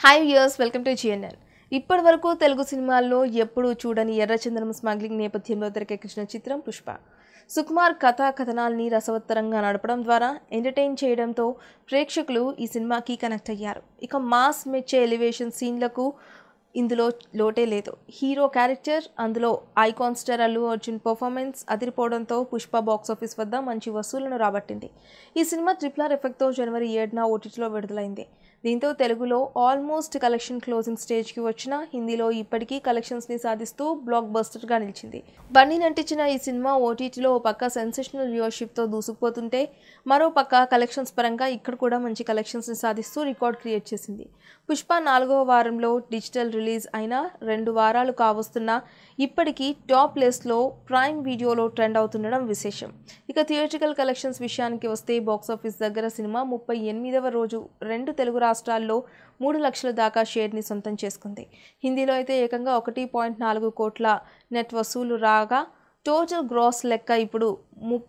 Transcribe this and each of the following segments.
hi yours welcome to GNN ఇప్పటి వరకు తెలుగు సినిమాల్లో ఎప్పుడూ చూడని ఎర్రచందనం స్మగ్లింగ్ నేపథ్యంలో తెరకెక్కించిన చిత్రం పుష్ప సుకుమార్ కథా కథనాల్ని రసవత్తరంగా నడపడం ద్వారా ఎంటర్టైన్ చేయడంతో ప్రేక్షకులు ఈ సినిమాకి కనెక్ట్ అయ్యారు ఇక మాస్ మెచ్చే ఎలివేషన్ సీన్లకు ఇందులో లోటే లేదు హీరో క్యారెక్టర్ అందులో icon star Allu Arjun performance అదిరిపోవడంతో పుష్ప బాక్సాఫీస్ వద్ద మంచి వసూలను రాబట్టింది ఈ సినిమా ట్రిపుల్ ఆర్ ఎఫెక్ట్తో జనవరి ఏడున ఓటీటీలో విడుదలైంది దీంతో తెలుగులో ఆల్మోస్ట్ కలెక్షన్ క్లోజింగ్ స్టేజ్కి వచ్చిన హిందీలో ఇప్పటికీ కలెక్షన్స్ని సాధిస్తూ బ్లాక్ బస్టర్గా నిలిచింది బన్నీ నటించిన ఈ సినిమా ఓటీటీలో ఓ పక్క సెన్సేషనల్ వ్యూవర్షిప్తో దూసుకుపోతుంటే మరో పక్క కలెక్షన్స్ పరంగా ఇక్కడ కూడా మంచి కలెక్షన్స్ని సాధిస్తూ రికార్డ్ క్రియేట్ చేసింది పుష్ప నాలుగవ వారంలో డిజిటల్ రిలీజ్ అయిన రెండు వారాలు కావస్తున్నా ఇప్పటికీ టాప్ ప్లేస్లో ప్రైమ్ వీడియోలో ట్రెండ్ అవుతుండడం విశేషం ఇక థియేట్రికల్ కలెక్షన్స్ విషయానికి వస్తే బాక్సాఫీస్ దగ్గర సినిమా ముప్పై ఎనిమిదవ రోజు రెండు తెలుగు రాష్ట్రాలు రాష్ట్రాల్లో మూడు లక్షల దాకా షేర్ని సొంతం చేసుకుంది హిందీలో అయితే ఏకంగా ఒకటి పాయింట్ నాలుగు కోట్ల నెట్ వసూలు రాగా టోటల్ గ్రాస్ లెక్క ఇప్పుడు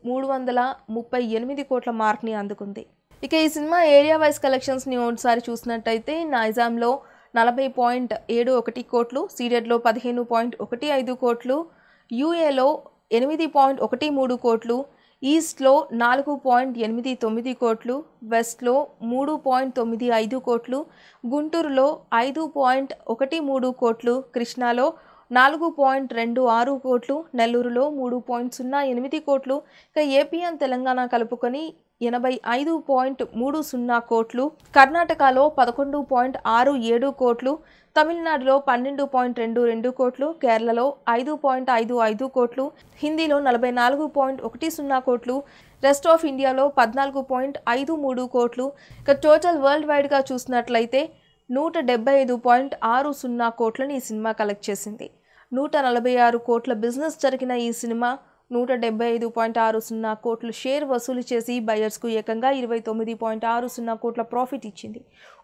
మూడు వందల ముప్పై ఎనిమిది కోట్ల మార్క్ని అందుకుంది ఇక ఈ సినిమా ఏరియా వైజ్ కలెక్షన్స్ని ఒకసారి చూసినట్టయితే నైజాంలో నలభై పాయింట్ ఏడు ఒకటి కోట్లు సీరియడ్లో పదిహేను పాయింట్ ఒకటి ఐదు కోట్లు యూఏలో ఎనిమిది పాయింట్ ఒకటి మూడు కోట్లు ఈస్ట్లో నాలుగు పాయింట్ ఎనిమిది తొమ్మిది కోట్లు వెస్ట్లో మూడు పాయింట్ తొమ్మిది ఐదు కోట్లు గుంటూరులో ఐదు పాయింట్ ఒకటి మూడు కోట్లు కృష్ణాలో నాలుగు పాయింట్ రెండు ఆరు కోట్లు నెల్లూరులో మూడు పాయింట్ సున్నా ఎనిమిది కోట్లు ఇక ఏపీ తెలంగాణ కలుపుకొని ఎనభై ఐదు పాయింట్ మూడు సున్నా కోట్లు కర్ణాటకలో పదకొండు పాయింట్ ఆరు ఏడు కోట్లు తమిళనాడులో పన్నెండు పాయింట్ రెండు రెండు కోట్లు కేరళలో ఐదు పాయింట్ ఐదు ఐదు కోట్లు హిందీలో నలభై నాలుగు పాయింట్ ఒకటి సున్నా కోట్లు రెస్ట్ ఆఫ్ ఇండియాలో పద్నాలుగు పాయింట్ ఐదు మూడు కోట్లు ఇక టోటల్ వరల్డ్ వైడ్గా చూసినట్లయితే నూట డెబ్బై ఐదు పాయింట్ ఆరు సున్నా కోట్లను ఈ సినిమా కలెక్ట్ చేసింది నూట నలభై ఆరు కోట్ల బిజినెస్ జరిగిన ఈ సినిమా నూట డెబ్బై ఐదు పాయింట్ ఆరు సున్నా కోట్లు షేర్ వసూలు చేసి బయర్స్కు ఏకంగా ఇరవై తొమ్మిది పాయింట్ ఆరు సున్నా కోట్ల ప్రాఫిట్ ఇచ్చింది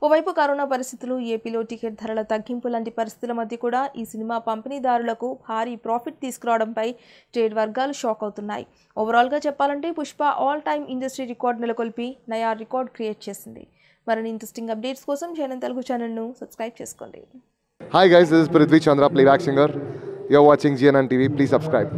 ఓవైపు కరోనా పరిస్థితులు ఏపీలో టికెట్ ధరల తగ్గింపు లాంటి పరిస్థితుల మధ్య కూడా ఈ సినిమా పంపిణీదారులకు భారీ ప్రాఫిట్ తీసుకురావడంపై ట్రేడ్ వర్గాలు షాక్ అవుతున్నాయి ఓవరాల్గా చెప్పాలంటే Pushpa all time industry record నెలకొల్పి నయా రికార్డ్ క్రియేట్ చేసింది మరిన్ని ఇంట్రెస్టింగ్ అప్డేట్స్ కోసం జనం తెలుగు ఛానల్ను సబ్స్క్రైబ్ చేసుకోండి hi guys this is Prithvi Chandra playback singer you're watching GNN TV please subscribe